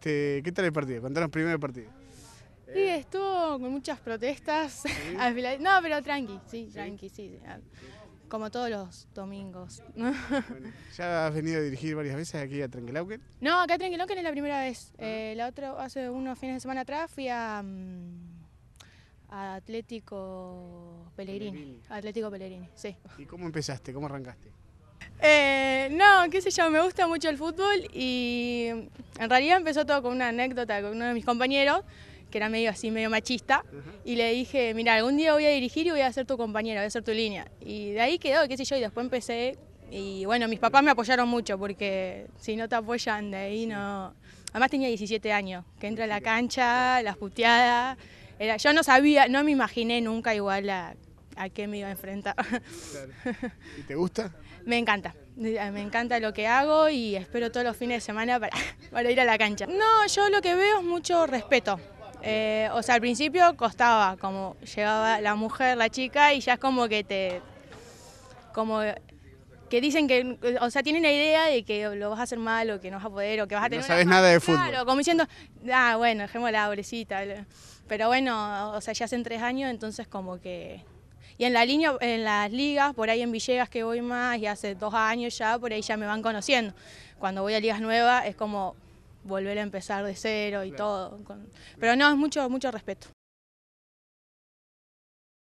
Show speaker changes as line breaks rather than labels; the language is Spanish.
Este, ¿Qué tal el partido? Contanos primero el partido.
Sí, eh. estuvo con muchas protestas. no, pero tranqui, sí, tranqui, sí. Como todos los domingos.
¿Ya has venido a dirigir varias veces aquí a Tranquilauquen?
No, acá a Trenquelauquen es la primera vez. Ah. Eh, la otra, hace unos fines de semana atrás fui a, mm, Atlético Pellegrini. Atlético Pellegrini, sí. ¿Y cómo
empezaste? ¿Cómo arrancaste?
Eh, no, qué sé yo, me gusta mucho el fútbol y en realidad empezó todo con una anécdota con uno de mis compañeros, que era medio así, medio machista, y le dije, mira, algún día voy a dirigir y voy a ser tu compañero, voy a ser tu línea. Y de ahí quedó, qué sé yo, y después empecé. Y bueno, mis papás me apoyaron mucho porque si no te apoyan de ahí no... Además tenía 17 años, que entra a la cancha, las puteadas. Era, yo no sabía, no me imaginé nunca igual la a qué me iba a enfrentar.
¿Y te gusta?
me encanta. Me encanta lo que hago y espero todos los fines de semana para, ir a la cancha. No, yo lo que veo es mucho respeto. Eh, o sea, al principio costaba, como llegaba la mujer, la chica, y ya es como que te. como que dicen que, o sea, tienen la idea de que lo vas a hacer mal o que no vas a poder o que vas a tener... No sabes nada de fútbol. Claro, como diciendo, ah, bueno, dejemos la pobrecita. Pero bueno, o sea, ya hacen tres años, entonces como que y en la línea, en las ligas, por ahí en Villegas que voy más y hace dos años ya, por ahí ya me van conociendo. Cuando voy a ligas nuevas es como volver a empezar de cero y todo. Pero no, es mucho, mucho respeto.